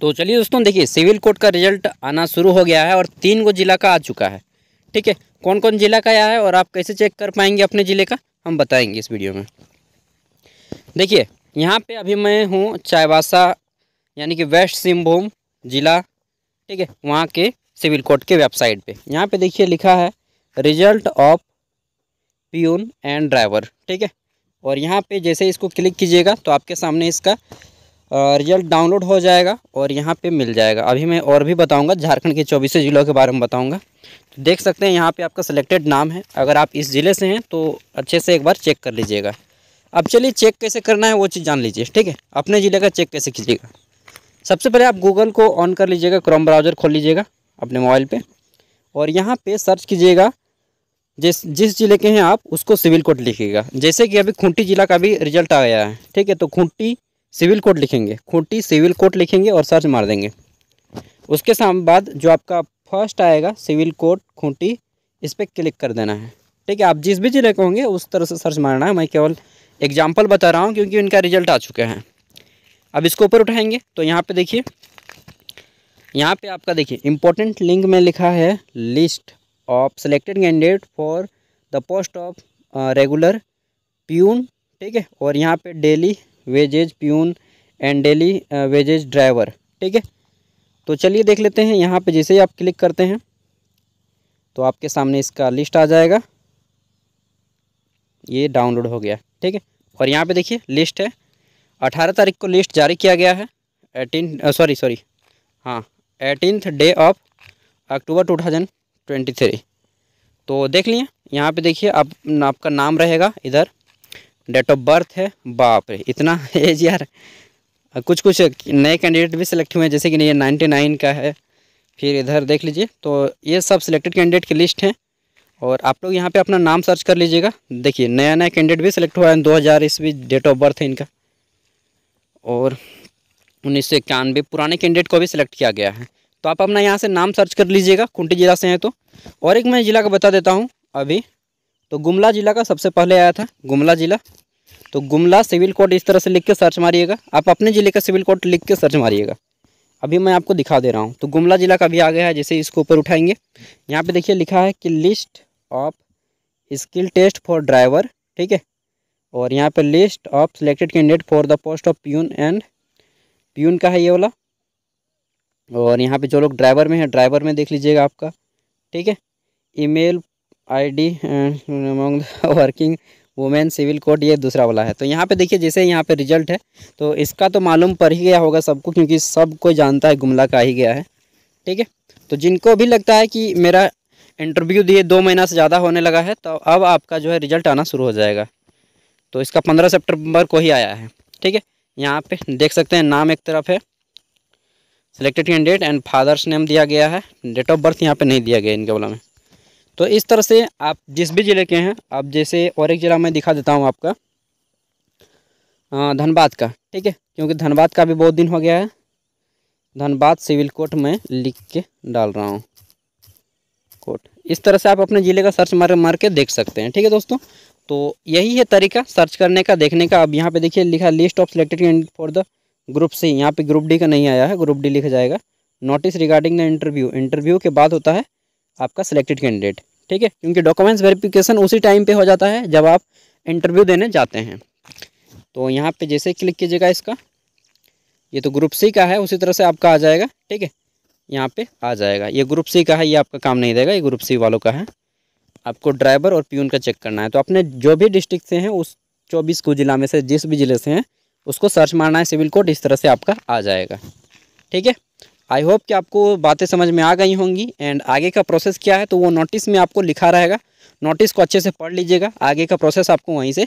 तो चलिए दोस्तों देखिए सिविल कोर्ट का रिजल्ट आना शुरू हो गया है और तीन गो जिला का आ चुका है ठीक है कौन कौन ज़िला का आया है और आप कैसे चेक कर पाएंगे अपने ज़िले का हम बताएंगे इस वीडियो में देखिए यहाँ पे अभी मैं हूँ चाईबासा यानी कि वेस्ट सिंहभूम ज़िला ठीक है वहाँ के सिविल कोर्ट के वेबसाइट पे यहाँ पे देखिए लिखा है result of peon and driver ठीक है और यहाँ पे जैसे इसको क्लिक कीजिएगा तो आपके सामने इसका रिजल्ट डाउनलोड हो जाएगा और यहाँ पे मिल जाएगा अभी मैं और भी बताऊँगा झारखंड के चौबीसों ज़िलों के बारे में बताऊँगा तो देख सकते हैं यहाँ पे आपका सिलेक्टेड नाम है अगर आप इस ज़िले से हैं तो अच्छे से एक बार चेक कर लीजिएगा अब चलिए चेक कैसे करना है वो चीज़ जान लीजिए ठीक है अपने ज़िले का चेक कैसे कीजिएगा सबसे पहले आप गूगल को ऑन कर लीजिएगा क्रोम ब्राउज़र खोल लीजिएगा अपने मोबाइल पर और यहाँ पर सर्च कीजिएगा जिस जिस ज़िले के हैं आप उसको सिविल कोड लिखिएगा जैसे कि अभी खूंटी ज़िला का भी रिजल्ट आ गया है ठीक है तो खूंटी सिविल कोड लिखेंगे खूंटी सिविल कोड लिखेंगे और सर्च मार देंगे उसके साम बाद जो आपका फर्स्ट आएगा सिविल कोड खूंटी इस पर क्लिक कर देना है ठीक है आप जिस भी जिले के होंगे उस तरह से सर्च मारना है मैं केवल एग्जाम्पल बता रहा हूँ क्योंकि उनका रिजल्ट आ चुका है अब इसको ऊपर उठाएंगे तो यहाँ पर देखिए यहाँ पर आपका देखिए इम्पोर्टेंट लिंक में लिखा है list of selected candidate for the post of regular peon ठीक है और यहाँ पे daily wages peon and daily wages driver ठीक है तो चलिए देख लेते हैं यहाँ पे जैसे ही आप क्लिक करते हैं तो आपके सामने इसका लिस्ट आ जाएगा ये डाउनलोड हो गया ठीक है और यहाँ पे देखिए लिस्ट है अठारह तारीख को लिस्ट जारी किया गया है एटीन सॉरी सॉरी हाँ eighteenth day of October two thousand twenty three तो देख लिए यहाँ पे देखिए आप आपका नाम रहेगा इधर डेट ऑफ बर्थ है बाप रे इतना एज यार कुछ कुछ नए कैंडिडेट भी सिलेक्ट हुए हैं जैसे कि ये नाइन्टी नाइन का है फिर इधर देख लीजिए तो ये सब सिलेक्टेड कैंडिडेट की लिस्ट है और आप लोग यहाँ पे अपना नाम सर्च कर लीजिएगा देखिए नया नया कैंडिडेट भी सिलेक्ट हुआ है दो हज़ार ईस्वी डेट ऑफ बर्थ है इनका और उन्नीस सौ इक्यानवे पुराने कैंडिडेट को भी सिलेक्ट किया गया है तो आप अपना यहाँ से नाम सर्च कर लीजिएगा कुंटी ज़िला से हैं तो और एक मैं ज़िला का बता देता हूँ अभी तो गुमला ज़िला का सबसे पहले आया था गुमला ज़िला तो गुमला सिविल कोड इस तरह से लिख के सर्च मारिएगा आप अपने ज़िले का सिविल कोड लिख के सर्च मारिएगा अभी मैं आपको दिखा दे रहा हूँ तो गुमला ज़िला का भी आ गया है जैसे इसको ऊपर उठाएंगे यहाँ पे देखिए लिखा है कि list of skill test for driver ठीक है और यहाँ पर list of selected candidate for the post of peon and peon का है ये वाला और यहाँ पे जो लोग ड्राइवर में है ड्राइवर में देख लीजिएगा आपका ठीक है email ID the working women civil code ये दूसरा वाला है तो यहाँ पे देखिए जैसे यहाँ पे रिजल्ट है तो इसका तो मालूम पड़ ही गया होगा सबको क्योंकि सब कोई जानता है गुमला का ही गया है ठीक है तो जिनको भी लगता है कि मेरा इंटरव्यू दिए दो महीना से ज़्यादा होने लगा है तो अब आपका जो है रिजल्ट आना शुरू हो जाएगा तो इसका पंद्रह सेप्टेम्बर को ही आया है ठीक है यहाँ पर देख सकते हैं नाम एक तरफ है selected candidate and father's name दिया गया है डेट ऑफ बर्थ यहाँ पर नहीं दिया गया इनके वाला में तो इस तरह से आप जिस भी ज़िले के हैं आप जैसे और एक ज़िला मैं दिखा देता हूँ आपका धनबाद का ठीक है क्योंकि धनबाद का भी बहुत दिन हो गया है धनबाद सिविल कोर्ट में लिख के डाल रहा हूँ कोर्ट इस तरह से आप अपने ज़िले का सर्च मार मार के देख सकते हैं ठीक है दोस्तों तो यही है तरीका सर्च करने का देखने का अब यहाँ पे देखिए लिखा list of selected candidate for the group C यहाँ पे ग्रुप डी का नहीं आया है ग्रुप डी लिखा जाएगा notice regarding the interview interview के बाद होता है आपका सिलेक्टेड कैंडिडेट ठीक है क्योंकि डॉक्यूमेंट्स वेरिफिकेशन उसी टाइम पे हो जाता है जब आप इंटरव्यू देने जाते हैं तो यहाँ पे जैसे क्लिक कीजिएगा इसका ये तो ग्रुप सी का है उसी तरह से आपका आ जाएगा ठीक है यहाँ पे आ जाएगा ये ग्रुप सी का है ये आपका काम नहीं देगा ये ग्रुप सी वालों का है आपको ड्राइवर और प्यून का चेक करना है तो अपने जो भी डिस्ट्रिक्ट से हैं उस चौबीस को ज़िला में से जिस भी ज़िले से हैं उसको सर्च मारना है सिविल कोड इस तरह से आपका आ जाएगा ठीक है आई होप कि आपको बातें समझ में आ गई होंगी एंड आगे का प्रोसेस क्या है तो वो नोटिस में आपको लिखा रहेगा नोटिस को अच्छे से पढ़ लीजिएगा आगे का प्रोसेस आपको वहीं से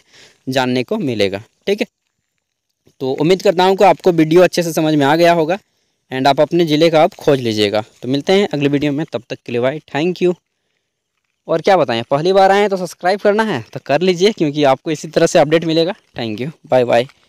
जानने को मिलेगा ठीक है तो उम्मीद करता हूँ कि आपको वीडियो अच्छे से समझ में आ गया होगा एंड आप अपने ज़िले का आप खोज लीजिएगा तो मिलते हैं अगले वीडियो में तब तक के लिए बाय थैंक यू और क्या बताएं पहली बार आएँ तो सब्सक्राइब करना है तो कर लीजिए क्योंकि आपको इसी तरह से अपडेट मिलेगा थैंक यू बाय बाय